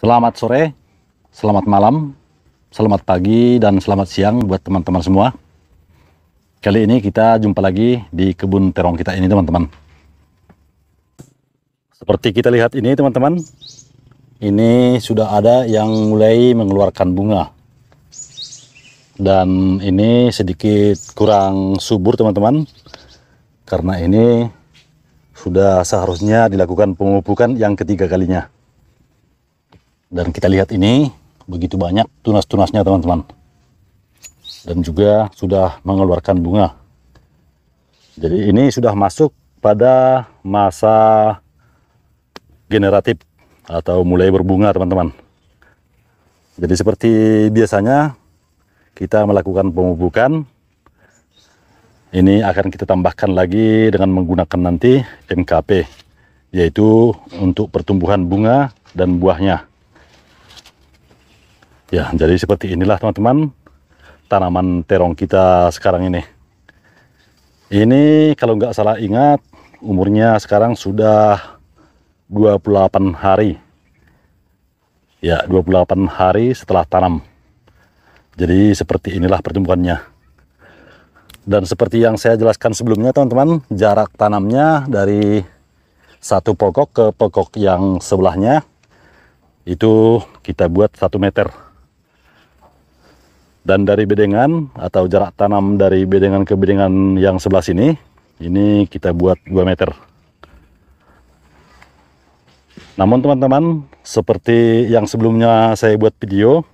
Selamat sore, selamat malam, selamat pagi, dan selamat siang buat teman-teman semua. Kali ini kita jumpa lagi di kebun terong kita ini teman-teman. Seperti kita lihat ini teman-teman, ini sudah ada yang mulai mengeluarkan bunga. Dan ini sedikit kurang subur teman-teman, karena ini sudah seharusnya dilakukan pemupukan yang ketiga kalinya. Dan kita lihat ini begitu banyak tunas-tunasnya teman-teman. Dan juga sudah mengeluarkan bunga. Jadi ini sudah masuk pada masa generatif atau mulai berbunga teman-teman. Jadi seperti biasanya kita melakukan pemupukan. Ini akan kita tambahkan lagi dengan menggunakan nanti MKP, yaitu untuk pertumbuhan bunga dan buahnya ya jadi seperti inilah teman-teman tanaman terong kita sekarang ini ini kalau nggak salah ingat umurnya sekarang sudah 28 hari ya 28 hari setelah tanam jadi seperti inilah pertumbuhannya dan seperti yang saya jelaskan sebelumnya teman-teman jarak tanamnya dari satu pokok ke pokok yang sebelahnya itu kita buat satu meter dan dari bedengan atau jarak tanam dari bedengan ke bedengan yang sebelah sini, ini kita buat 2 meter. Namun teman-teman, seperti yang sebelumnya saya buat video,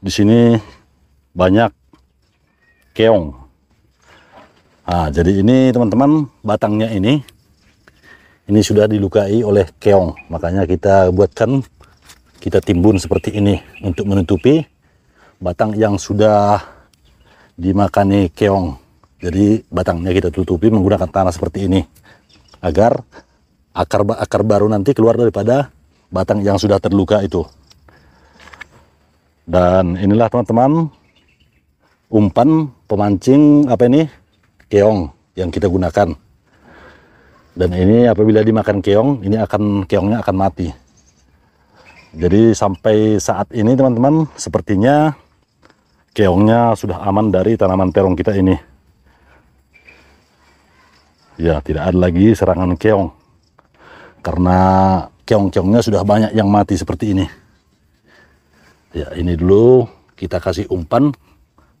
di sini banyak keong. Nah, jadi ini teman-teman, batangnya ini, ini sudah dilukai oleh keong. Makanya kita buatkan, kita timbun seperti ini untuk menutupi batang yang sudah dimakani keong. Jadi batangnya kita tutupi menggunakan tanah seperti ini agar akar akar baru nanti keluar daripada batang yang sudah terluka itu. Dan inilah teman-teman umpan pemancing apa ini? keong yang kita gunakan. Dan ini apabila dimakan keong, ini akan keongnya akan mati. Jadi sampai saat ini teman-teman sepertinya keongnya sudah aman dari tanaman terong kita ini ya tidak ada lagi serangan keong karena keong-keongnya sudah banyak yang mati seperti ini ya ini dulu kita kasih umpan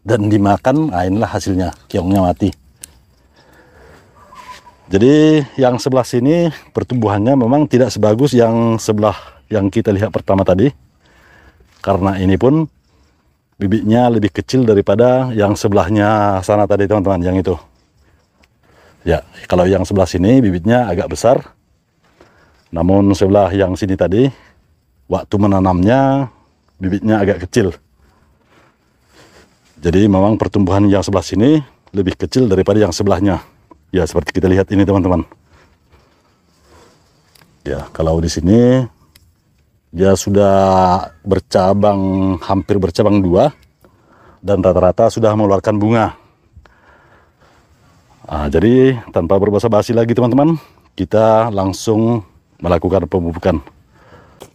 dan dimakan nah inilah hasilnya keongnya mati jadi yang sebelah sini pertumbuhannya memang tidak sebagus yang sebelah yang kita lihat pertama tadi karena ini pun bibitnya lebih kecil daripada yang sebelahnya sana tadi teman-teman yang itu ya kalau yang sebelah sini bibitnya agak besar namun sebelah yang sini tadi waktu menanamnya bibitnya agak kecil jadi memang pertumbuhan yang sebelah sini lebih kecil daripada yang sebelahnya ya seperti kita lihat ini teman-teman ya kalau di sini dia ya, sudah bercabang, hampir bercabang dua, dan rata-rata sudah mengeluarkan bunga. Nah, jadi tanpa berbahasa basi lagi teman-teman, kita langsung melakukan pemupukan.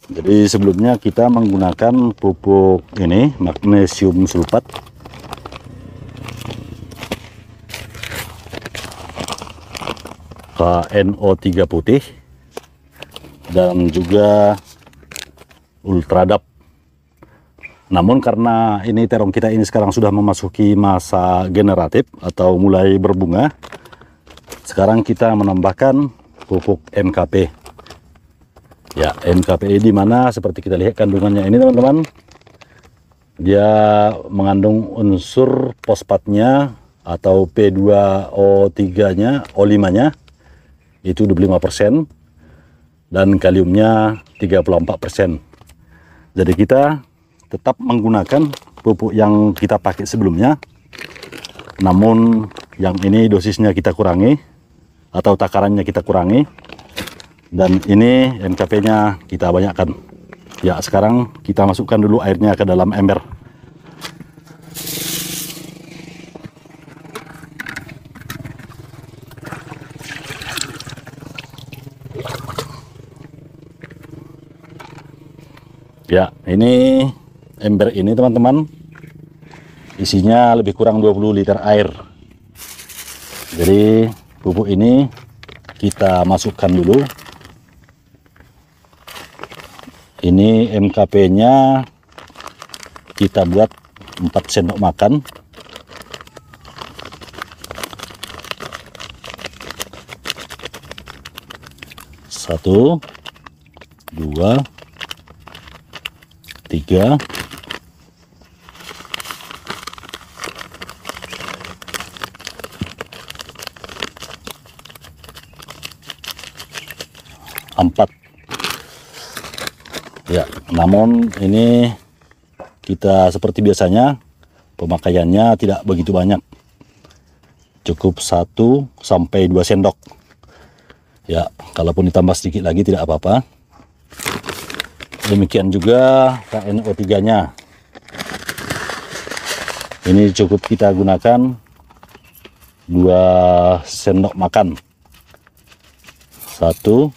Jadi sebelumnya kita menggunakan pupuk ini, magnesium sulfat. KNO3 putih dan juga ultradap. Namun karena ini terong kita ini sekarang sudah memasuki masa generatif atau mulai berbunga, sekarang kita menambahkan pupuk MKP. Ya, MKP di mana seperti kita lihat kandungannya ini teman-teman. Dia mengandung unsur fosfatnya atau P2O3-nya, O5-nya itu 25% dan kaliumnya 34% jadi kita tetap menggunakan pupuk yang kita pakai sebelumnya namun yang ini dosisnya kita kurangi atau takarannya kita kurangi dan ini NKP nya kita banyakkan ya sekarang kita masukkan dulu airnya ke dalam ember ini ember ini teman-teman isinya lebih kurang 20 liter air jadi pupuk ini kita masukkan dulu ini MKP nya kita buat 4 sendok makan satu dua tiga empat ya namun ini kita seperti biasanya pemakaiannya tidak begitu banyak cukup satu sampai dua sendok ya kalaupun ditambah sedikit lagi tidak apa-apa demikian juga KNO3 nya ini cukup kita gunakan dua sendok makan satu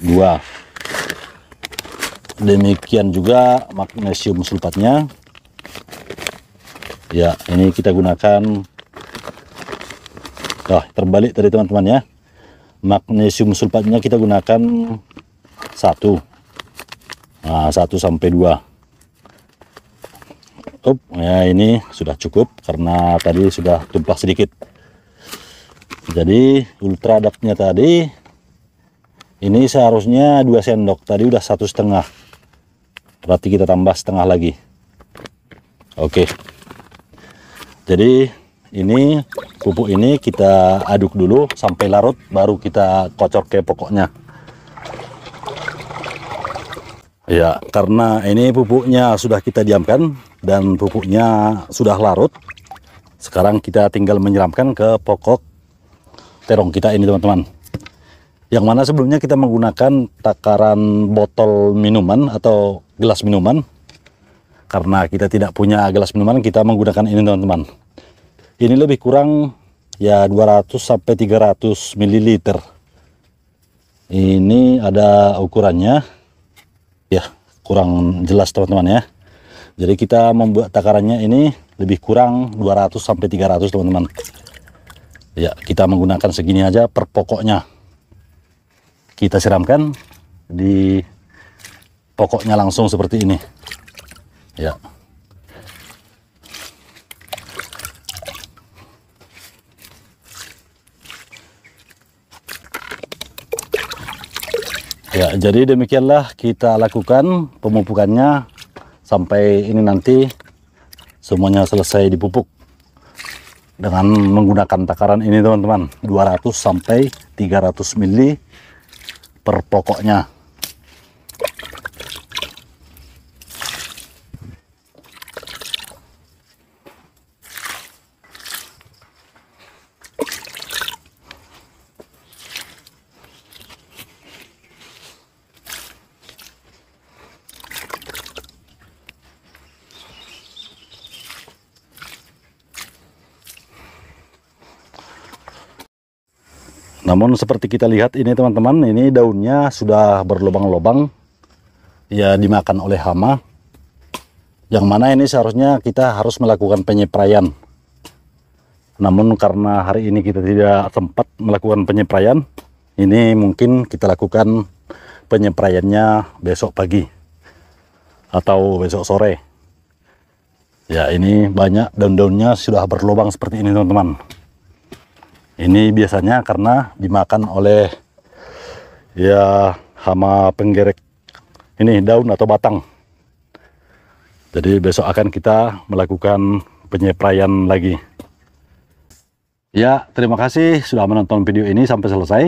dua demikian juga magnesium sulfatnya ya ini kita gunakan oh, terbalik tadi teman-teman ya magnesium sulfatnya kita gunakan satu nah, satu sampai dua up ya ini sudah cukup karena tadi sudah tumpah sedikit jadi ultra adaptnya tadi ini seharusnya dua sendok tadi udah satu setengah berarti kita tambah setengah lagi oke jadi ini pupuk ini kita aduk dulu sampai larut baru kita kocor ke pokoknya ya karena ini pupuknya sudah kita diamkan dan pupuknya sudah larut sekarang kita tinggal menyiramkan ke pokok terong kita ini teman-teman yang mana sebelumnya kita menggunakan takaran botol minuman atau gelas minuman karena kita tidak punya gelas minuman kita menggunakan ini teman-teman ini lebih kurang ya 200 sampai 300 ml ini ada ukurannya ya kurang jelas teman-teman ya jadi kita membuat takarannya ini lebih kurang 200 sampai 300 teman-teman ya kita menggunakan segini aja per pokoknya kita siramkan di pokoknya langsung seperti ini ya Ya, jadi demikianlah kita lakukan pemupukannya sampai ini nanti semuanya selesai dipupuk dengan menggunakan takaran ini teman-teman 200 sampai 300 mili per pokoknya Namun seperti kita lihat ini teman-teman, ini daunnya sudah berlubang-lubang ya dimakan oleh hama. Yang mana ini seharusnya kita harus melakukan penyeprayan. Namun karena hari ini kita tidak sempat melakukan penyeprayan, ini mungkin kita lakukan penyeprayannya besok pagi atau besok sore. Ya, ini banyak daun-daunnya sudah berlubang seperti ini, teman-teman. Ini biasanya karena dimakan oleh ya hama penggerek ini daun atau batang. Jadi besok akan kita melakukan penyepraian lagi. Ya, terima kasih sudah menonton video ini sampai selesai.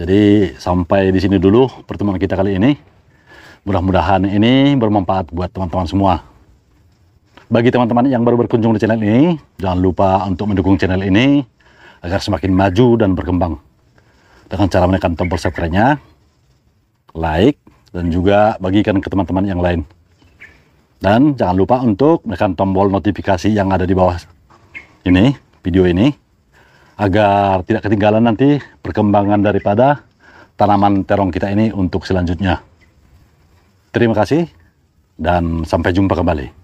Jadi sampai di sini dulu pertemuan kita kali ini. Mudah-mudahan ini bermanfaat buat teman-teman semua. Bagi teman-teman yang baru berkunjung di channel ini, jangan lupa untuk mendukung channel ini agar semakin maju dan berkembang. Dengan cara menekan tombol subscribe-nya, like, dan juga bagikan ke teman-teman yang lain. Dan jangan lupa untuk menekan tombol notifikasi yang ada di bawah ini, video ini, agar tidak ketinggalan nanti perkembangan daripada tanaman terong kita ini untuk selanjutnya. Terima kasih dan sampai jumpa kembali.